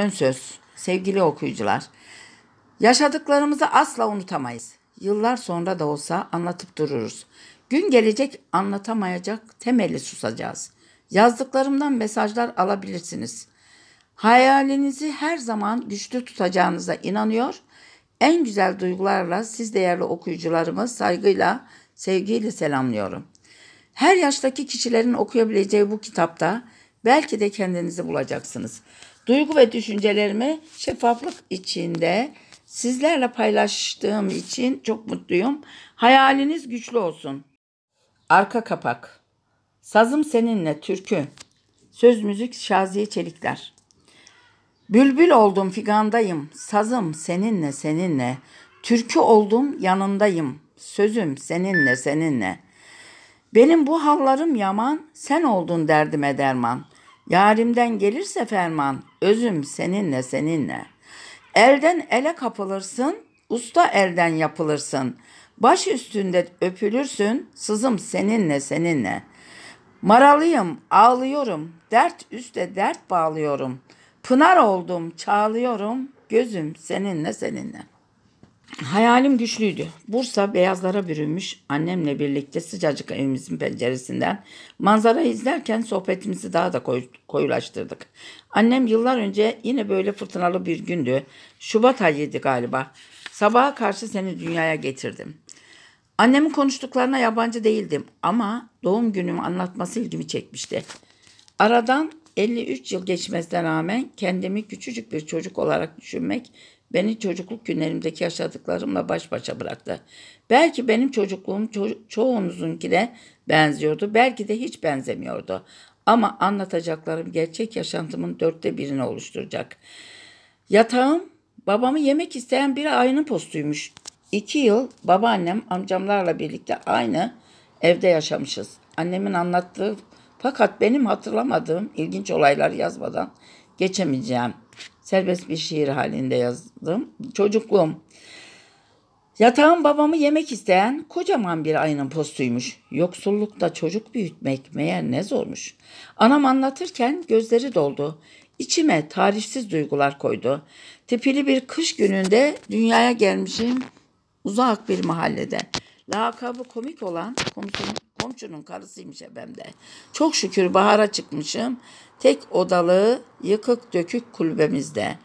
Ön söz. Sevgili okuyucular, yaşadıklarımızı asla unutamayız. Yıllar sonra da olsa anlatıp dururuz. Gün gelecek anlatamayacak temeli susacağız. Yazdıklarımdan mesajlar alabilirsiniz. Hayalinizi her zaman güçlü tutacağınıza inanıyor. En güzel duygularla siz değerli okuyucularımı saygıyla, sevgiyle selamlıyorum. Her yaştaki kişilerin okuyabileceği bu kitapta belki de kendinizi bulacaksınız. Duygu ve düşüncelerimi şeffaflık içinde sizlerle paylaştığım için çok mutluyum. Hayaliniz güçlü olsun. Arka kapak. Sazım seninle türkü. Söz müzik Şaziye Çelikler. Bülbül oldum figandayım. Sazım seninle seninle. Türkü oldum yanındayım. Sözüm seninle seninle. Benim bu hallarım yaman, sen oldun derdime derman. Yarimden gelirse ferman, özüm seninle seninle. Elden ele kapılırsın, usta elden yapılırsın. Baş üstünde öpülürsün, sızım seninle seninle. Maralıyım, ağlıyorum, dert üste dert bağlıyorum. Pınar oldum, çağlıyorum, gözüm seninle seninle.'' Hayalim güçlüydü. Bursa beyazlara bürünmüş annemle birlikte sıcacık evimizin penceresinden manzarayı izlerken sohbetimizi daha da koyulaştırdık. Annem yıllar önce yine böyle fırtınalı bir gündü. Şubat ayıydı galiba. Sabaha karşı seni dünyaya getirdim. Annemin konuştuklarına yabancı değildim ama doğum günümü anlatması ilgimi çekmişti. Aradan 53 yıl geçmesine rağmen kendimi küçücük bir çocuk olarak düşünmek beni çocukluk günlerimdeki yaşadıklarımla baş başa bıraktı. Belki benim çocukluğum ço- çoğunuzunkine benziyordu, belki de hiç benzemiyordu. Ama anlatacaklarım gerçek yaşantımın dörtte birini oluşturacak. Yatağım babamı yemek isteyen bir aynı postuymuş. İki yıl babaannem amcamlarla birlikte aynı evde yaşamışız. Annemin anlattığı fakat benim hatırlamadığım ilginç olaylar yazmadan geçemeyeceğim. Serbest bir şiir halinde yazdım. Çocukluğum. Yatağın babamı yemek isteyen kocaman bir ayının postuymuş. Yoksullukta çocuk büyütmek meğer ne zormuş. Anam anlatırken gözleri doldu. İçime tarifsiz duygular koydu. Tipili bir kış gününde dünyaya gelmişim uzak bir mahallede. Lakabı komik olan komşunun, komşunun karısıymış ebemde. Çok şükür bahara çıkmışım tek odalı yıkık dökük kulübemizde